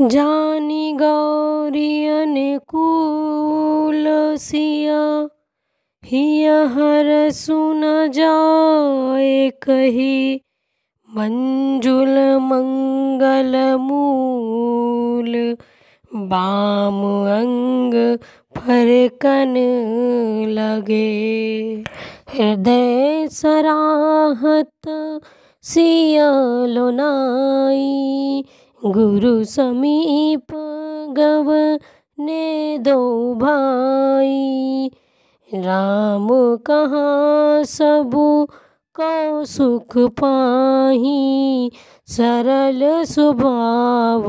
जानी गौरियन कुलसिया हिया हर सुन जाए कही मंजुल मंगल मूल बाम अंग फरकन लगे हृदय सराहत सियलो नाई गुरु समीप ने दो भाई राम कहाँ सब कौ सुख पाही सरल स्वभाव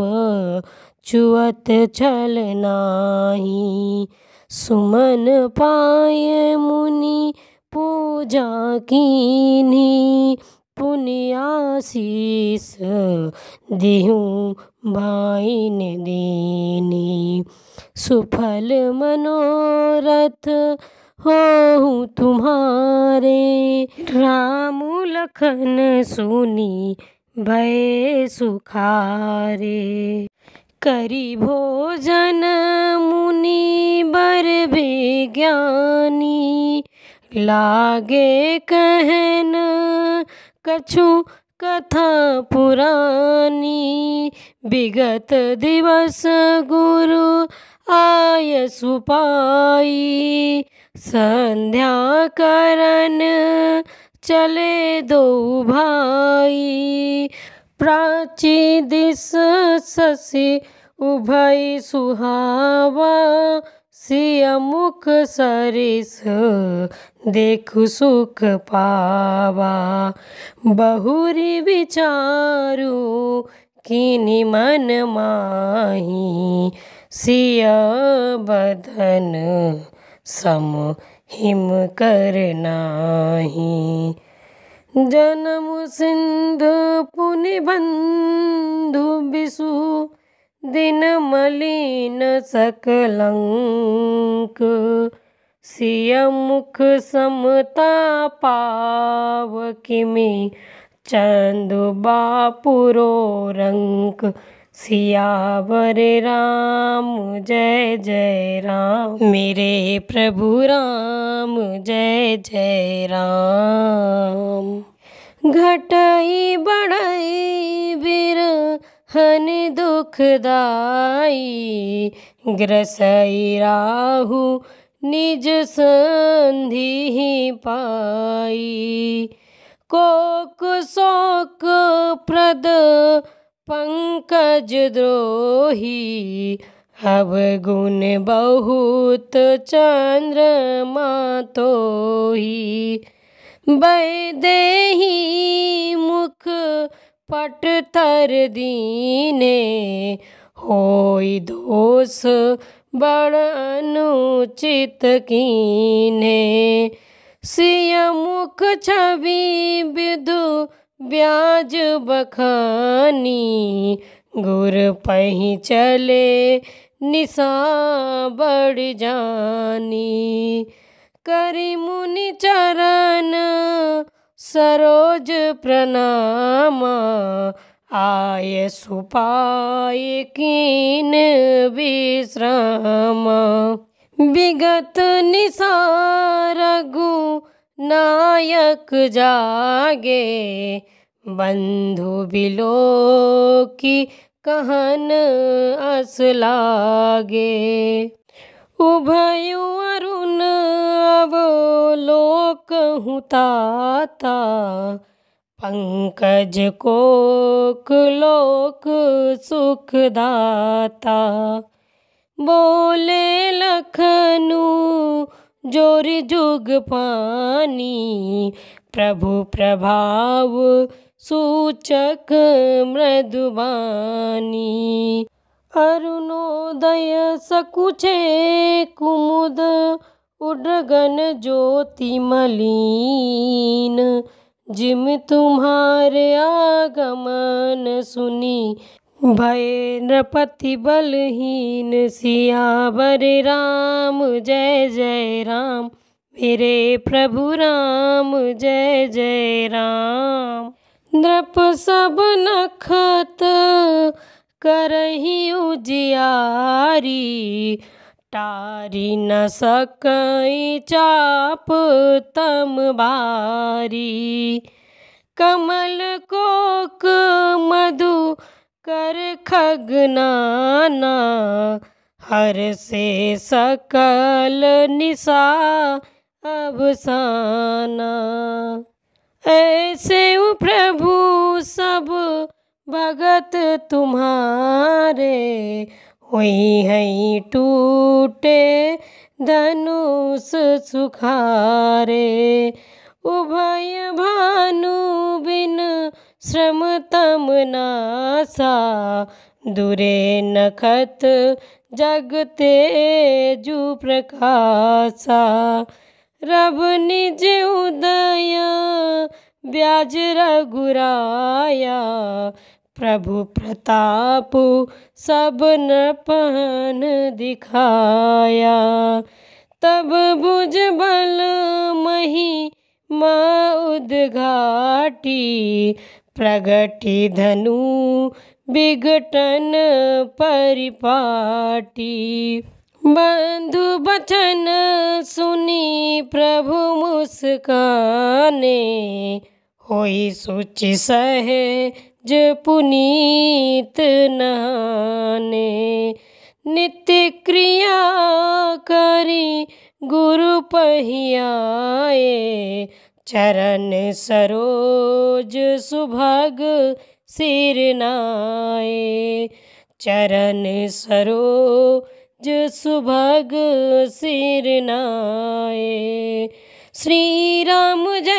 चुअत छल नाही सुमन पाए मुनि पूजा कीनी अपनी आशीष दिहूँ भाई ने देनी सुफल मनोरथ हो तुम्हारे राम लखन सुनी भय सुखारे करी भोजन मुनि बर विज्ञानी लागे कहन कछु कथा पुरानी विगत दिवस गुरु आय सुपाई संध्या करण चले दो भाई प्राची दिस ससी उभय सुहावा सिममुख सरिस देखु सुख पावा। बहुरी विचारु किनि माही। सिया बदन सम हिम जनम सिंधु पुनि बंधु बिसु। दिन मलिन सकलंक सिय समता पाव किमि चंदु बापुरो रंक सियावर राम जय जय राम मेरे प्रभु राम जय जय राम घटई बा हन दुखदाई ग्रसई राहू निज संधि पाई कोक शोक प्रद पंकज द्रोही अब गुण बहुत चंद्र मातो ही वैदेही मुख पट तर दीने होई दोष बड़ अनुचित कीने सिय छवि विदु ब्याज बखानी गुर पही चले निशा बड़ जानी करी मुनि चरण सरोज प्रणम आय सुपाय कीन विश्राम विगत निसारघु नायक जागे बंधु बन्धु की कहन असलागे उभयु अरुण अवलोक हुताता पंकज कोक लोक सुखदाता बोले लखनु जोर जुग पानी प्रभु प्रभाव सूचक मृदुबानी अरुणोदय सकुचे कुमुद उडगन ज्योति मलीन जिम तुम्हारे आगमन सुनी भय नृपति बलहीन सियावर राम जय जय राम मेरे प्रभु राम जय जय राम नृप सब नखत करही उजियारी टारी न सकई चाप तम बारी कमल कोक मधु कर खगनाना हर से सकल निशा अवसाना ऐसे प्रभु सब भगत तुम्हारे हुई है टूटे धनुष सुखारे उभय भानु बिन श्रम तम नासा दूरे नखत जगते जु प्रकाशा रब निज उदया ब्याज रघुराया प्रभु प्रताप सब नृपन दिखाया तब भुज बल मही माँ उद्घाटी प्रगति धनु विघटन परिपाटी बंधु बचन सुनी प्रभु मुस्काने होई सुचि सहे ज पुनीत नहाने नित्य क्रिया करी गुरु पहियाए चरण सरोज सुभग सिर नाए चरण सरोज सुभग सिर नाए श्री राम जय